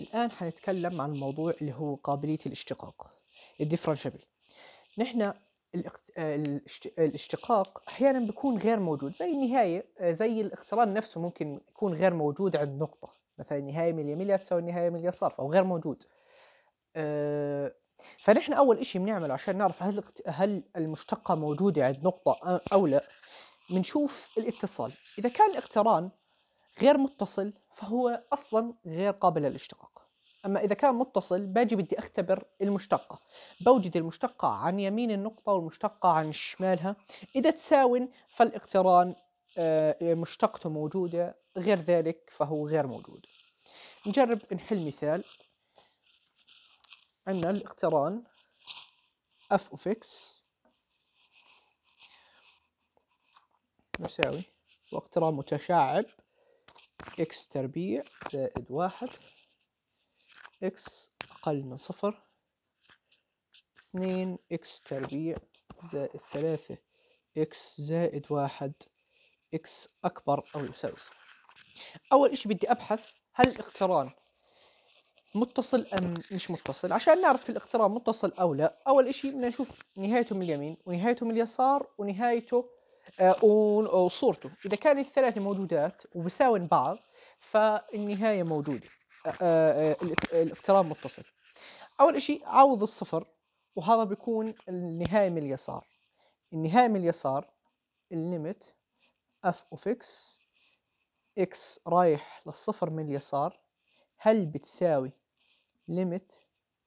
الآن حنتكلم عن الموضوع اللي هو قابلية الاشتقاق الديفرنشابل نحن الاشتقاق أحيانا بيكون غير موجود زي النهاية زي الاقتران نفسه ممكن يكون غير موجود عند نقطة مثلا النهاية من اليمين تساوي النهاية من اليسار أو غير موجود آه، فنحن أول إشي بنعمله عشان نعرف هل هل المشتقة موجودة عند نقطة أو لا بنشوف الاتصال إذا كان الاقتران غير متصل فهو أصلا غير قابل للاشتقاق أما إذا كان متصل باجي بدي أختبر المشتقة بوجد المشتقة عن يمين النقطة والمشتقة عن شمالها إذا تساوي فالاقتران آه، مشتقته موجودة غير ذلك فهو غير موجود نجرب نحل مثال عندنا الاقتران اف اوف اكس يساوي واقتران متشعب إكس تربيع زائد واحد إكس أقل من صفر اثنين إكس تربيع زائد ثلاثة إكس زائد واحد إكس أكبر أو يساوي صفر أول إشي بدي أبحث هل الاقتران متصل أم مش متصل عشان نعرف الاقتران متصل أو لا أول إشي بدنا نشوف نهايته من اليمين ونهايته من اليسار ونهايته آه، وصورته اذا كان الثلاثه موجودات وبيساوين بعض فالنهايه موجوده آه، آه، الافتراض متصل اول شيء عوض الصفر وهذا بيكون النهايه من اليسار النهايه من اليسار الليمت اف اوف اكس اكس رايح للصفر من اليسار هل بتساوي ليمت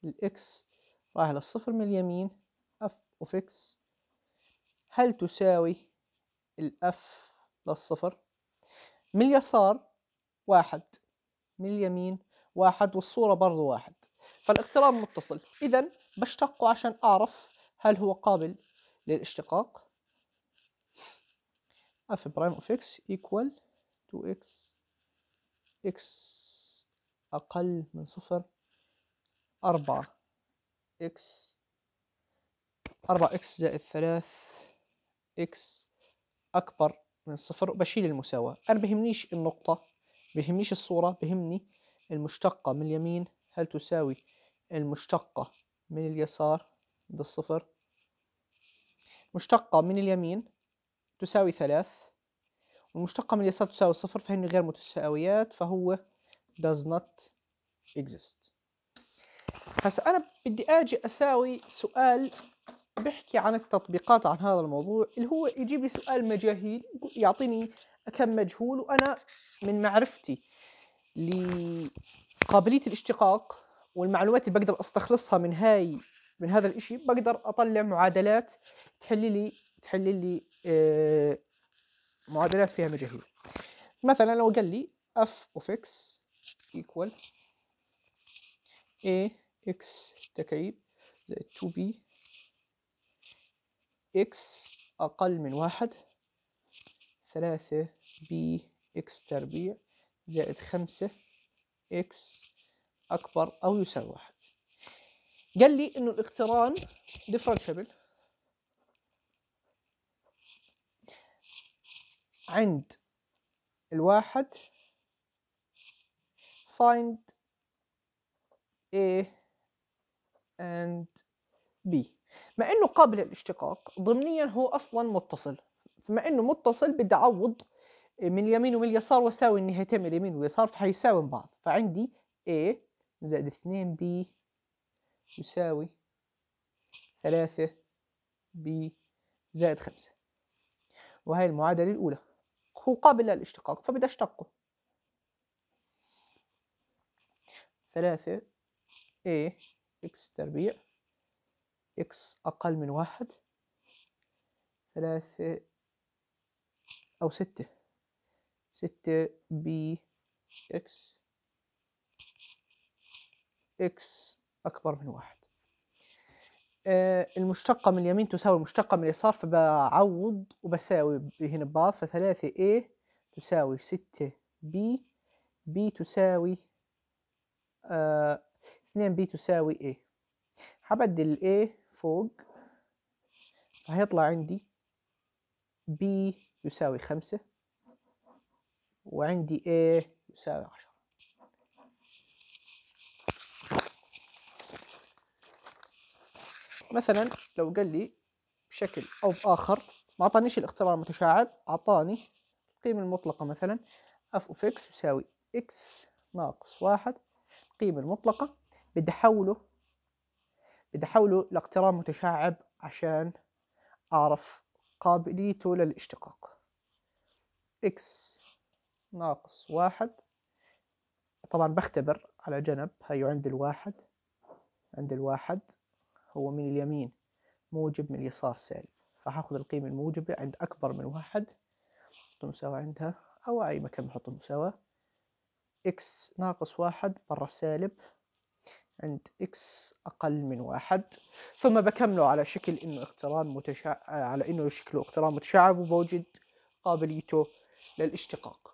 الاكس رايح للصفر من اليمين اف اوف اكس هل تساوي الاف بلس صفر من اليسار واحد من اليمين واحد والصورة برضو واحد فالاقتراب متصل إذا بشتقه عشان أعرف هل هو قابل للاشتقاق f برايم اوف اكس ايكوال 2 x x أقل من صفر أربعة x أربعة x زائد ثلاث x اكبر من صفر بشيل المساواة انا بهمنيش النقطة بهمنيش الصورة بهمني المشتقة من اليمين هل تساوي المشتقة من اليسار بالصفر مشتقة من اليمين تساوي ثلاث والمشتقة من اليسار تساوي صفر فهن غير متساويات فهو does not exist هسا أنا بدي أجي أساوي سؤال بحكي عن التطبيقات عن هذا الموضوع اللي هو يجيب لي سؤال مجاهيل يعطيني كم مجهول وأنا من معرفتي لقابلية الاشتقاق والمعلومات اللي بقدر استخلصها من هاي من هذا الإشي بقدر أطلع معادلات تحل لي تحل لي آه، معادلات فيها مجاهيل مثلا لو قال لي اف اوف اكس equal a x تكعيب زائد 2b x أقل من واحد ثلاثة b x تربيع زائد خمسة x أكبر أو يساوي واحد قال لي إنه الاقتران ديفرنشبل عند الواحد find A and B مع انه قابل للاشتقاق ضمنيا هو اصلا متصل بما انه متصل بدي اعوض آه، من اليمين ومن اليسار واساوي النهايتين من اليمين واليسار فحيساوي بعض فعندي A زائد 2B يساوي 3B زائد 5 وهي المعادلة الأولى هو قابل للاشتقاق فبدي أشتقه 3 A x تربيع إكس أقل من واحد ثلاثة أو ستة ستة بي إكس إكس أكبر من واحد آه، المشتقة من اليمين تساوي المشتقة من اليسار فبعوض وبساوي هنا ببعض فثلاثة A تساوي ستة B B تساوي آه، اثنين آه B تساوي A هبدل A فوق فهيطلع عندي B يساوي خمسة وعندي A يساوي عشرة مثلا لو قال لي بشكل أو بآخر ما أعطانيش الاختبار المتشعب أعطاني القيمة المطلقة مثلا f of x يساوي x ناقص واحد القيمة المطلقة بدي أحوله بدي أحوله لاقتراب متشعب عشان أعرف قابليته للاشتقاق x ناقص واحد طبعا بختبر على جنب هيو عند الواحد عند الواحد هو من اليمين موجب من اليسار سالب فهاخد القيمة الموجبة عند أكبر من واحد حط مساواة عندها أو أي مكان بحط المساواة x ناقص واحد برا سالب عند x أقل من واحد ثم بكمله على شكل إنه اقتران متشع... آه، على إنه شكله اقتران متشعب وبوجد قابليته للاشتقاق